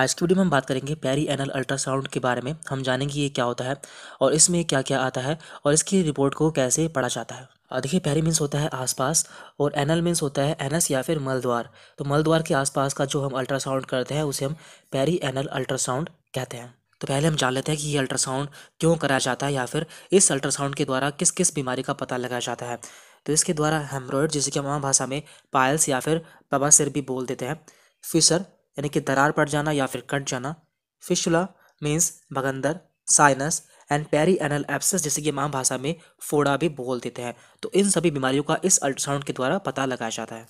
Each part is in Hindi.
आज की वीडियो में हम बात करेंगे पैरी एनल अल्ट्रासाउंड के बारे में हम जानेंगे ये क्या होता है और इसमें क्या क्या आता है और इसकी रिपोर्ट को कैसे पढ़ा जाता है देखिए पैरी मीन्स होता है आसपास और एनल मीन्स होता है एनएस या फिर मल द्वार तो मल द्वार के आसपास का जो हम अल्ट्रासाउंड करते हैं उसे हम पैरी एनल अल्ट्रासाउंड कहते हैं तो पहले हम जान लेते हैं कि ये अल्ट्रासाउंड क्यों कराया जाता है या फिर इस अल्ट्रासाउंड के द्वारा किस किस बीमारी का पता लगाया जाता है तो इसके द्वारा हेमरॉयड जिसे कि हम आम भाषा में पायल्स या फिर सिर भी बोल देते हैं फिसर यानी कि दरार पड़ जाना या फिर कट जाना फिशुला मीन्स भगंदर sinus and perianal abscess जैसे कि महाभाषा भाषा में फोड़ा भी बोल देते हैं तो इन सभी बीमारियों का इस अल्ट्रासाउंड के द्वारा पता लगाया जाता है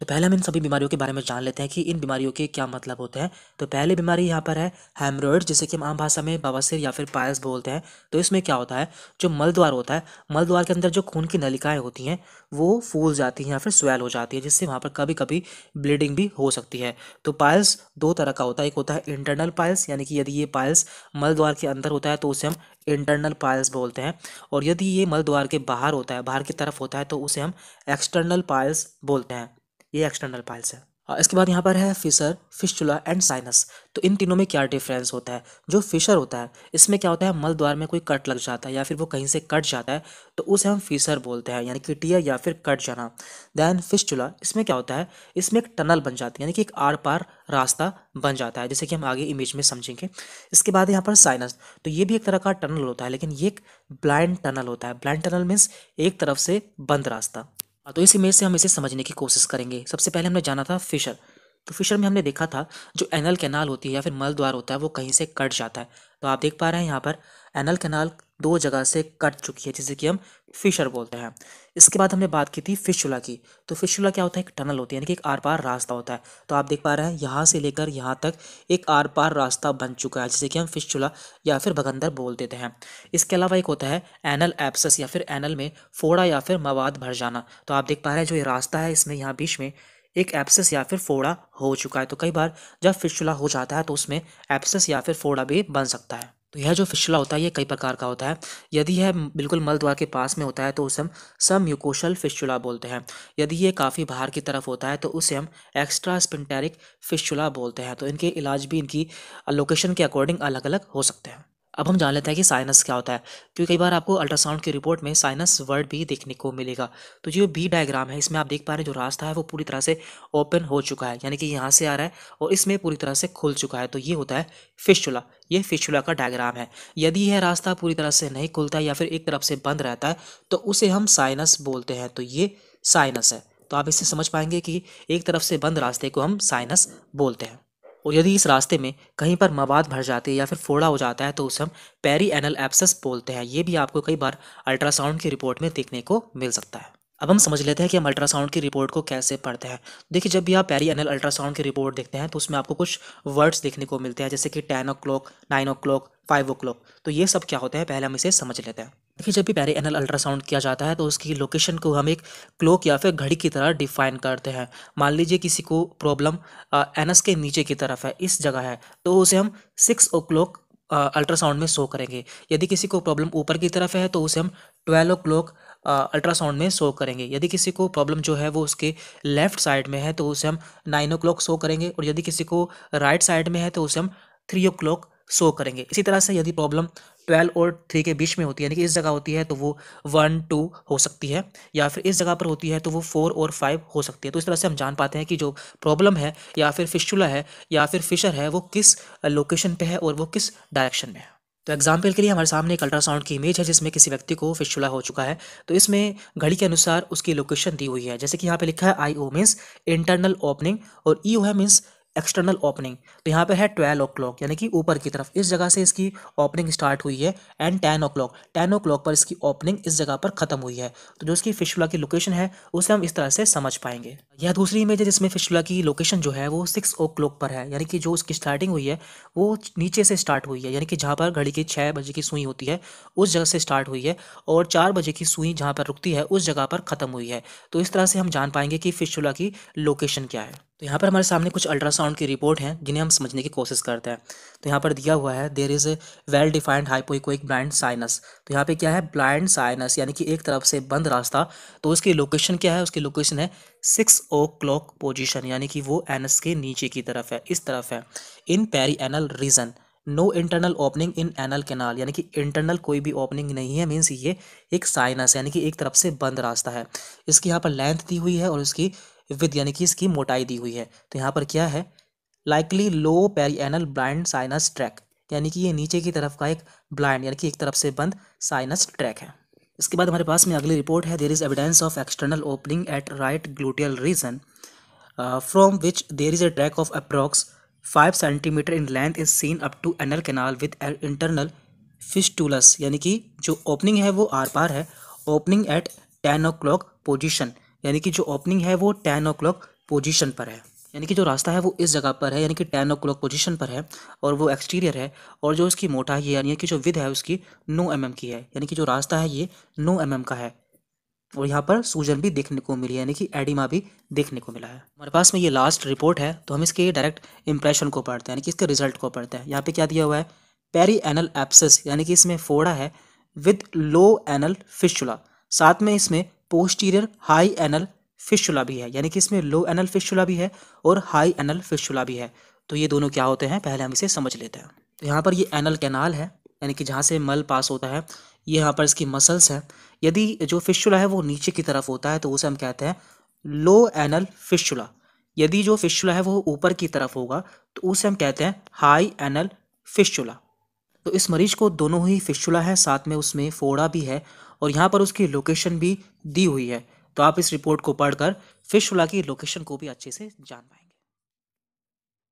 तो पहले हम इन सभी बीमारियों के बारे में जान लेते हैं कि इन बीमारियों के क्या मतलब होते हैं तो पहले बीमारी यहाँ पर है हेमरोइड जिसे कि हम आम भाषा में बवासीर या फिर पायल्स बोलते हैं तो इसमें क्या होता है जो मलद्वार होता है मलद्वार के अंदर जो खून की नलिकाएँ होती हैं वो फूल जाती हैं या फिर स्वेल हो जाती है जिससे वहाँ पर कभी कभी ब्लीडिंग भी हो सकती है तो पायल्स दो तरह का होता है एक होता है इंटरनल पायल्स यानी कि यदि ये पायल्स मलद्वार के अंदर होता है तो उसे हम इंटरनल पायल्स बोलते हैं और यदि ये मलद्वार के बाहर होता है बाहर की तरफ होता है तो उसे हम एक्सटर्नल पायल्स बोलते हैं ये एक्सटर्नल पाइल्स है इसके बाद यहाँ पर है फिशर फिशुला एंड साइनस तो इन तीनों में क्या डिफरेंस होता है जो फिशर होता है इसमें क्या होता है मल द्वार में कोई कट लग जाता है या फिर वो कहीं से कट जाता है तो उसे हम फिशर बोलते हैं यानी कि टीयर या फिर कट जाना देन फिशुला इसमें क्या होता है इसमें एक टनल बन जाती है यानी कि एक आर पार रास्ता बन जाता है जैसे कि हम आगे इमेज में समझेंगे इसके बाद यहाँ पर साइनस तो ये भी एक तरह का टनल होता है लेकिन ये एक ब्लाइंड टनल होता है ब्लाइंड टनल मीन्स एक तरफ से बंद रास्ता हाँ, तो इस इमेज से हम इसे समझने की कोशिश करेंगे सबसे पहले हमने जाना था फिशर तो फिशर में हमने देखा था जो एनल कैनाल होती है या फिर मल द्वार होता है वो कहीं से कट जाता है तो आप देख पा रहे हैं यहाँ पर एनल कैनाल दो जगह से कट चुकी है जिसे कि हम फिशर बोलते हैं इसके बाद हमने बात की थी फिशुला की तो फिशुला क्या होता है एक टनल होती है यानी कि एक आर पार रास्ता होता है तो आप देख पा रहे हैं यहाँ से लेकर यहाँ तक एक आर पार रास्ता बन चुका है जिसे कि हम फिशुला या फिर भगंदर बोल देते हैं इसके अलावा एक होता है एनल एप्सस या फिर एनल में फोड़ा या फिर मवाद भर जाना तो आप देख पा रहे हैं जो ये रास्ता है इसमें यहाँ बीच में एक एप्सस या फिर फोड़ा हो चुका है तो कई बार जब फिशुला हो जाता है तो उसमें एप्सस या फिर फोड़ा भी बन सकता है तो यह जो फिशला होता है ये कई प्रकार का होता है यदि यह बिल्कुल मल द्वार के पास में होता है तो उसे हम सम्यूकोशल फिशुला बोलते हैं यदि ये काफ़ी बाहर की तरफ होता है तो उसे हम एक्स्ट्रा स्पिनटेरिक फिशुला बोलते हैं तो इनके इलाज भी इनकी लोकेशन के अकॉर्डिंग अलग अलग हो सकते हैं अब हम जान लेते हैं कि साइनस क्या होता है क्योंकि कई बार आपको अल्ट्रासाउंड की रिपोर्ट में साइनस वर्ड भी देखने को मिलेगा तो जो बी डायग्राम है इसमें आप देख पा रहे हैं जो रास्ता है वो पूरी तरह से ओपन हो चुका है यानी कि यहाँ से आ रहा है और इसमें पूरी तरह से खुल चुका है तो ये होता है फिशुला ये फिशुला का डायग्राम है यदि यह रास्ता पूरी तरह से नहीं खुलता या फिर एक तरफ से बंद रहता है तो उसे हम साइनस बोलते हैं तो ये साइनस है तो आप इससे समझ पाएंगे कि एक तरफ से बंद रास्ते को हम साइनस बोलते हैं और यदि इस रास्ते में कहीं पर मवाद भर जाती है या फिर फोड़ा हो जाता है तो उसे हम पेरी एनल एप्सस बोलते हैं ये भी आपको कई बार अल्ट्रासाउंड की रिपोर्ट में देखने को मिल सकता है अब हम समझ लेते हैं कि हम अल्ट्रासाउंड की रिपोर्ट को कैसे पढ़ते हैं देखिए जब भी आप पेरी एनल अल्ट्रासाउंड की रिपोर्ट देखते हैं तो उसमें आपको कुछ वर्ड्स देखने को मिलते हैं जैसे कि ten o'clock nine o'clock five o'clock तो ये सब क्या होते हैं पहले हम इसे समझ लेते हैं देखिए जब भी पैरी एनल अल्ट्रासाउंड किया जाता है तो उसकी लोकेशन को हम एक क्लोक या फिर घड़ी की तरह डिफाइन करते हैं मान लीजिए किसी को प्रॉब्लम एनस के नीचे की तरफ है इस जगह है तो उसे हम सिक्स ओ क्लॉक अल्ट्रासाउंड में शो करेंगे यदि किसी को प्रॉब्लम ऊपर की तरफ है तो उसे हम ट्वेल्व ओ क्लॉक अल्ट्रासाउंड में शो करेंगे यदि किसी को प्रॉब्लम जो है वो उसके लेफ्ट साइड में है तो उसे हम नाइन ओ क्लॉक शो करेंगे और यदि किसी को राइट साइड में है तो उसे हम थ्री ओ क्लॉक शो करेंगे इसी तरह से यदि प्रॉब्लम ट्वेल्व और थ्री के बीच में होती है यानी कि इस जगह होती है तो वो वन टू हो सकती है या फिर इस जगह पर होती है तो वो फोर और फाइव हो सकती है तो इस तरह से हम जान पाते हैं कि जो प्रॉब्लम है या फिर फिशुला है या फिर फिशर है वो किस लोकेशन पे है और वो किस डायरेक्शन में है तो एग्जाम्पल के लिए हमारे सामने एक अल्ट्रासाउंड की इमेज है जिसमें किसी व्यक्ति को फिशुला हो चुका है तो इसमें घड़ी के अनुसार उसकी लोकेशन दी हुई है जैसे कि यहाँ पे लिखा है I O means internal opening और ई e ओ है मीन्स एक्सटर्नल ओपनिंग तो यहाँ पे है ट्वेल्व ओ क्लॉक यानी कि ऊपर की तरफ इस जगह से इसकी ओपनिंग स्टार्ट हुई है and ten o'clock ten o'clock पर इसकी ओपनिंग इस जगह पर खत्म हुई है तो जो इसकी फिशुला की लोकेशन है उसे हम इस तरह से समझ पाएंगे यह दूसरी इमेज है जिसमें फिशुला की लोकेशन जो है वो सिक्स ओ क्लॉक पर है यानी कि जो उसकी स्टार्टिंग हुई है वो नीचे से स्टार्ट हुई है यानी कि जहाँ पर घड़ी की छः बजे की सुई होती है उस जगह से स्टार्ट हुई है और चार बजे की सुई जहाँ पर रुकती है उस जगह पर ख़त्म हुई है तो इस तरह से हम जान पाएंगे कि फिशुला की लोकेशन क्या है तो यहाँ पर हमारे सामने कुछ अल्ट्रासाउंड की रिपोर्ट हैं जिन्हें हम समझने की कोशिश करते हैं तो यहाँ पर दिया हुआ है there is well defined hypoechoic blind sinus तो यहाँ पे क्या है ब्लाइंड साइनस यानी कि एक तरफ से बंद रास्ता तो उसकी लोकेशन क्या है उसकी लोकेशन है सिक्स ओ क्लॉक पोजिशन यानी कि वो एनस के नीचे की तरफ है इस तरफ है in perianal region no internal opening in anal canal यानी कि इंटरनल कोई भी ओपनिंग नहीं है मीन्स ये एक साइनस यानी कि एक तरफ से बंद रास्ता है इसकी यहाँ पर लेंथ दी हुई है और इसकी विद यानी कि इसकी मोटाई दी हुई है तो यहाँ पर क्या है likely low perianal blind sinus track यानी कि ये नीचे की तरफ का एक ब्लाइंड यानी कि एक तरफ से बंद साइनस ट्रैक है इसके बाद हमारे पास में अगली रिपोर्ट है there is evidence of external opening at right gluteal region from which there is a track of approx five centimeter in length is seen up to anal canal with internal tools यानी कि जो ओपनिंग है वो आर पार है opening at ten o'clock position यानी कि जो ओपनिंग है वो टेन ओ क्लॉक पोजिशन पर है यानी कि जो रास्ता है वो इस जगह पर है यानी कि टेन ओ क्लॉक पोजिशन पर है और वो एक्सटीरियर है और जो इसकी मोटाई है यानी कि जो विध है उसकी नौ एम mm की है यानी कि जो रास्ता है ये नौ एम mm का है और यहाँ पर सूजन भी देखने को मिली यानी कि एडिमा भी देखने को मिला है हमारे पास में ये लास्ट रिपोर्ट है तो हम इसके डायरेक्ट इंप्रेशन को पढ़ते हैं यानी कि इसके रिजल्ट को पढ़ते हैं यहाँ पे क्या दिया हुआ है पेरी एनल एप्सिस यानी कि इसमें फोड़ा है विद लो एनल फिशुला साथ में इसमें पोस्टीरियर हाई एनल फिशुला भी है यानी कि इसमें लो एनल फिशुला भी है और हाई एनल फिशुला भी है तो ये दोनों क्या होते हैं पहले हम इसे समझ लेते हैं तो यहाँ पर ये एनल कैनाल है यानी कि जहाँ से मल पास होता है ये यहाँ पर इसकी मसल्स हैं यदि जो फिशुला है वो नीचे की तरफ होता है तो उसे हम कहते हैं लो एनल फिशुला यदि जो फिशुला है वो ऊपर की तरफ होगा तो उसे हम कहते हैं हाई एनल फिशुला तो इस मरीज को दोनों ही फिशुला है साथ में उसमें फोड़ा भी है और यहाँ पर उसकी लोकेशन भी दी हुई है तो आप इस रिपोर्ट को पढ़कर फिशुला की लोकेशन को भी अच्छे से जान पाएंगे